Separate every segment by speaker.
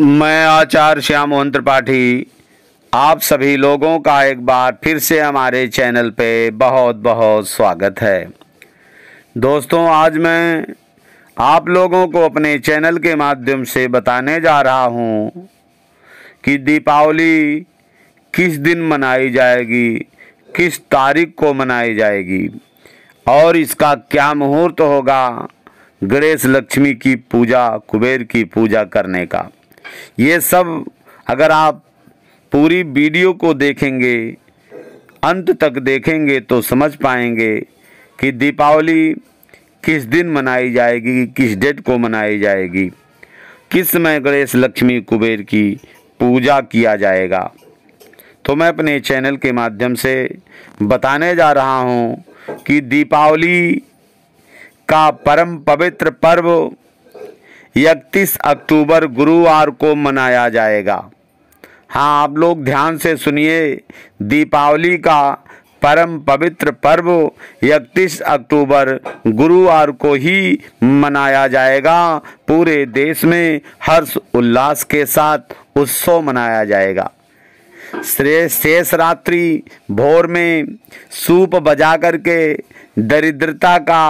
Speaker 1: मैं आचार्य श्याम मोहन त्रिपाठी आप सभी लोगों का एक बार फिर से हमारे चैनल पे बहुत बहुत स्वागत है दोस्तों आज मैं आप लोगों को अपने चैनल के माध्यम से बताने जा रहा हूँ कि दीपावली किस दिन मनाई जाएगी किस तारीख को मनाई जाएगी और इसका क्या मुहूर्त होगा गणेश लक्ष्मी की पूजा कुबेर की पूजा करने का ये सब अगर आप पूरी वीडियो को देखेंगे अंत तक देखेंगे तो समझ पाएंगे कि दीपावली किस दिन मनाई जाएगी किस डेट को मनाई जाएगी किस समय गणेश लक्ष्मी कुबेर की पूजा किया जाएगा तो मैं अपने चैनल के माध्यम से बताने जा रहा हूँ कि दीपावली का परम पवित्र पर्व इकतीस अक्टूबर गुरुवार को मनाया जाएगा हाँ आप लोग ध्यान से सुनिए दीपावली का परम पवित्र पर्व इकतीस अक्टूबर गुरुवार को ही मनाया जाएगा पूरे देश में हर्ष उल्लास के साथ उत्सव मनाया जाएगा शेष रात्रि भोर में सूप बजा करके दरिद्रता का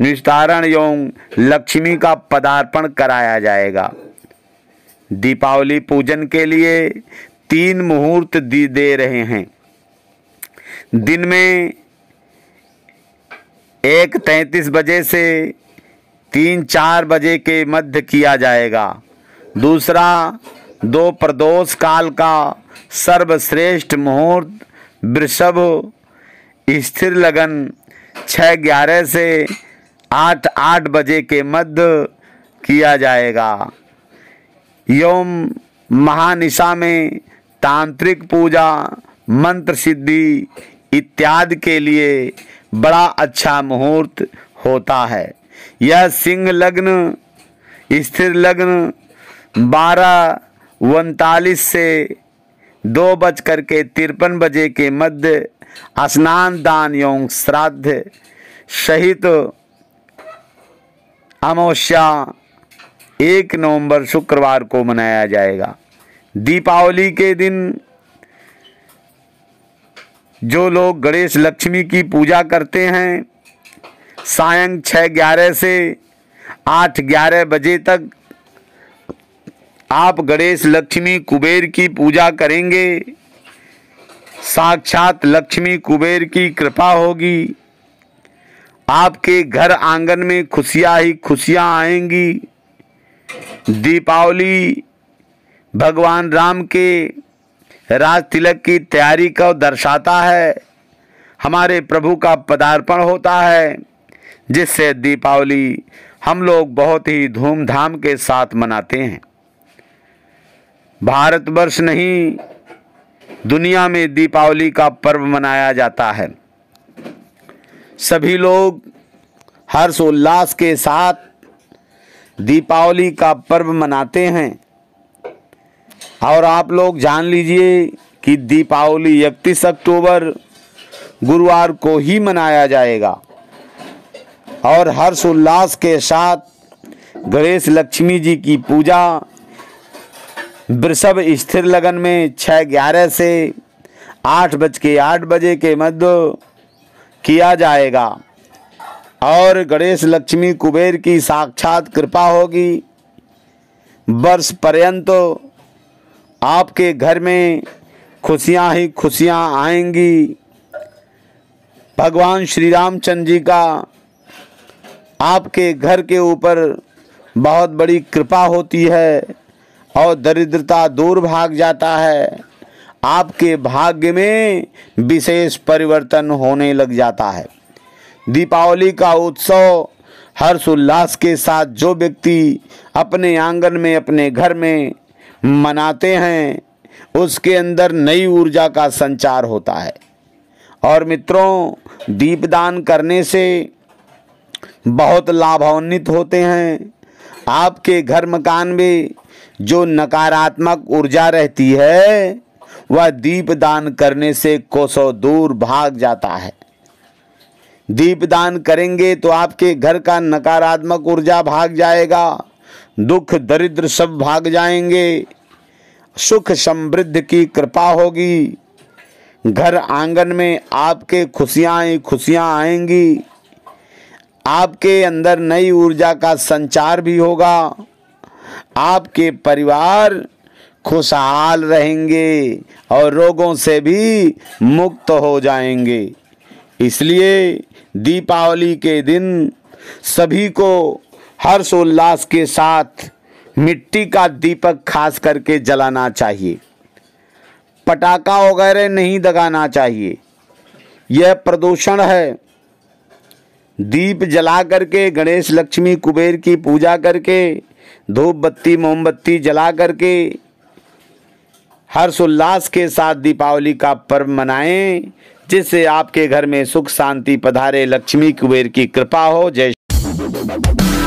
Speaker 1: निस्तारण एवं लक्ष्मी का पदार्पण कराया जाएगा दीपावली पूजन के लिए तीन मुहूर्त दी दे रहे हैं दिन में एक तैंतीस बजे से तीन चार बजे के मध्य किया जाएगा दूसरा दो प्रदोष काल का सर्वश्रेष्ठ मुहूर्त वृषभ स्थिर लगन छः ग्यारह से आठ आठ बजे के मध्य किया जाएगा यौम महानिशा में तांत्रिक पूजा मंत्र सिद्धि इत्यादि के लिए बड़ा अच्छा मुहूर्त होता है यह सिंह लग्न स्थिर लग्न बारह उनतालीस से दो बज कर के तिरपन बजे के मध्य स्नान दान एवं श्राद्ध सहित तो अमावस्या एक नवंबर शुक्रवार को मनाया जाएगा दीपावली के दिन जो लोग गणेश लक्ष्मी की पूजा करते हैं सायं छः ग्यारह से आठ ग्यारह बजे तक आप गणेश लक्ष्मी कुबेर की पूजा करेंगे साक्षात लक्ष्मी कुबेर की कृपा होगी आपके घर आंगन में खुशियाँ ही खुशियाँ आएंगी दीपावली भगवान राम के राज तिलक की तैयारी को दर्शाता है हमारे प्रभु का पदार्पण होता है जिससे दीपावली हम लोग बहुत ही धूमधाम के साथ मनाते हैं भारतवर्ष नहीं दुनिया में दीपावली का पर्व मनाया जाता है सभी लोग हर्षोल्लास के साथ दीपावली का पर्व मनाते हैं और आप लोग जान लीजिए कि दीपावली इकतीस अक्टूबर गुरुवार को ही मनाया जाएगा और हर्षोल्लास के साथ गणेश लक्ष्मी जी की पूजा वृषभ स्थिर लगन में छः ग्यारह से आठ बज के आठ बजे के मध्य किया जाएगा और गणेश लक्ष्मी कुबेर की साक्षात कृपा होगी वर्ष पर्यंत तो आपके घर में खुशियां ही खुशियां आएंगी भगवान श्री रामचंद्र जी का आपके घर के ऊपर बहुत बड़ी कृपा होती है और दरिद्रता दूर भाग जाता है आपके भाग्य में विशेष परिवर्तन होने लग जाता है दीपावली का उत्सव हर्ष उल्लास के साथ जो व्यक्ति अपने आंगन में अपने घर में मनाते हैं उसके अंदर नई ऊर्जा का संचार होता है और मित्रों दीपदान करने से बहुत लाभान्वित होते हैं आपके घर मकान में जो नकारात्मक ऊर्जा रहती है वह दीप दान करने से कोसों दूर भाग जाता है दीप दान करेंगे तो आपके घर का नकारात्मक ऊर्जा भाग जाएगा दुख दरिद्र सब भाग जाएंगे सुख समृद्ध की कृपा होगी घर आंगन में आपके खुशियाँ ही खुशियाँ आएंगी आपके अंदर नई ऊर्जा का संचार भी होगा आपके परिवार खुशहाल रहेंगे और रोगों से भी मुक्त हो जाएंगे इसलिए दीपावली के दिन सभी को हर्षोल्लास के साथ मिट्टी का दीपक खास करके जलाना चाहिए पटाखा वगैरह नहीं दगाना चाहिए यह प्रदूषण है दीप जला करके गणेश लक्ष्मी कुबेर की पूजा करके धूप बत्ती मोमबत्ती जला करके हर्षोल्लास के साथ दीपावली का पर्व मनाएं जिससे आपके घर में सुख शांति पधारे लक्ष्मी कुबेर की कृपा हो जय